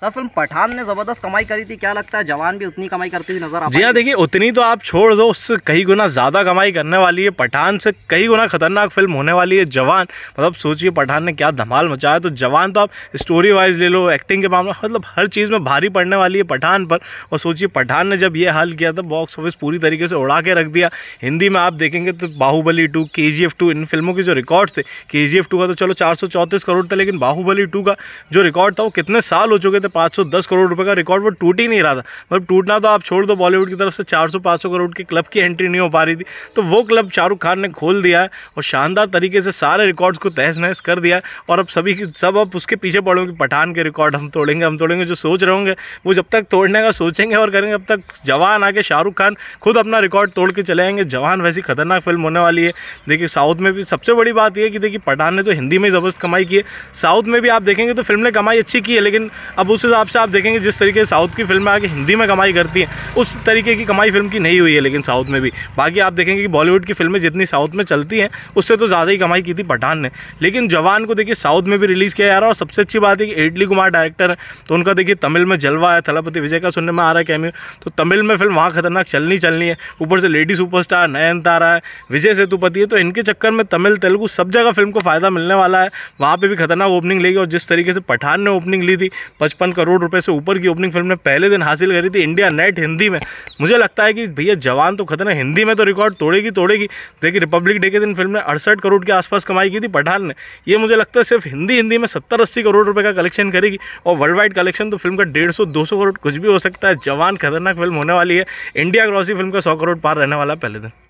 sir film Pathan ने जबरदस्त कमाई करी थी क्या लगता है जवान भी उतनी कमाई करती हुई नजर आ जी हाँ देखिए उतनी तो आप छोड़ दो उससे कई गुना ज़्यादा कमाई करने वाली है पठान से कई गुना खतरनाक फिल्म होने वाली है जवान मतलब सोचिए पठान ने क्या धमाल मचाया तो जवान तो आप स्टोरी वाइज ले लो एक्टिंग के मामले मतलब हर चीज़ में भारी पड़ने वाली है पठान पर और सोचिए पठान ने जब ये हाल किया था बॉक्स ऑफिस पूरी तरीके से उड़ा के रख दिया हिंदी में आप देखेंगे तो बाहुबली टू के जी एफ टू इन फिल्मों के जो रिकॉर्ड थे के जी एफ टू का तो चलो चार सौ चौंतीस करोड़ था लेकिन बाहुबली टू का जो रिकॉर्ड था वो कितने साल हो चुके थे 510 करोड़ रुपए का रिकॉर्ड वो टूट ही नहीं रहा था मतलब टूटना तो आप छोड़ दो बॉलीवुड की तरफ से 400-500 करोड़ की क्लब की एंट्री नहीं हो पा रही थी तो वो क्लब शाहरुख खान ने खोल दिया है और शानदार तरीके से सारे रिकॉर्ड्स को तहस नहस कर दिया और अब सभी सब अब उसके पीछे पड़ोगे पठान के रिकॉर्ड हम तोड़ेंगे हम तोड़ेंगे जो सोच रहे होंगे वो जब तक तोड़ने का सोचेंगे और करेंगे अब तक जवान आके शाहरुख खान खुद अपना रिकॉर्ड तोड़ के चले आएंगे जवान वैसी खतरनाक फिल्म होने वाली है देखिए साउथ में भी सबसे बड़ी बात यह कि देखिए पठान ने तो हिंदी में ज़बरदस्त कमाई की है साउथ में भी आप देखेंगे तो फिल्म ने कमाई अच्छी की है लेकिन अब उस हिसाब से आप देखेंगे जिस तरीके साउथ की फिल्में आगे हिंदी में कमाई करती हैं उस तरीके की कमाई फिल्म की नहीं हुई है लेकिन साउथ में भी बाकी आप देखेंगे कि बॉलीवुड की फिल्में जितनी साउथ में चलती हैं उससे तो ज़्यादा ही कमाई की थी पठान ने लेकिन जवान को देखिए साउथ में भी रिलीज़ किया जा रहा है और सबसे अच्छी बात है कि एडली कुमार डायरेक्टर है तो उनका देखिए तमिल में जलवा है थलापति विजय का सुनने में आ रहा है कैमियो तो तमिल में फिल्म वहाँ खतरनाक चलनी चलनी है ऊपर से लेडी सुपरस्टार नयन तारा है विजय सेतुपति है तो इनके चक्कर में तमिल तेलुगू सब जगह फिल्म को फ़ायदा मिलने वाला है वहाँ पर भी खतरनाक ओपनिंग लेगी और जिस तरीके से पठान ने ओपनिंग ली थी पचपन छप्पन करोड़ रुपए से ऊपर की ओपनिंग फिल्म ने पहले दिन हासिल करी थी इंडिया नेट हिंदी में मुझे लगता है कि भैया जवान तो खतरा हिंदी में तो रिकॉर्ड तोड़ेगी तोड़ेगी देखिए रिपब्लिक डे के दिन फिल्म ने अड़सठ करोड़ के आसपास कमाई की थी पठान ने ये मुझे लगता है सिर्फ हिंदी हिंदी में सत्तर अस्सी करोड़ रुपये का कलेक्शन करेगी और वर्ल्ड वाइड कलेक्शन तो फिल्म का डेढ़ सौ दो सौ करोड़ कुछ भी हो सकता है जवान खतरनाक फिल्म होने वाली है इंडिया ग्रॉसी फिल्म का सौ करोड़ पार रहने वाला है पहले दिन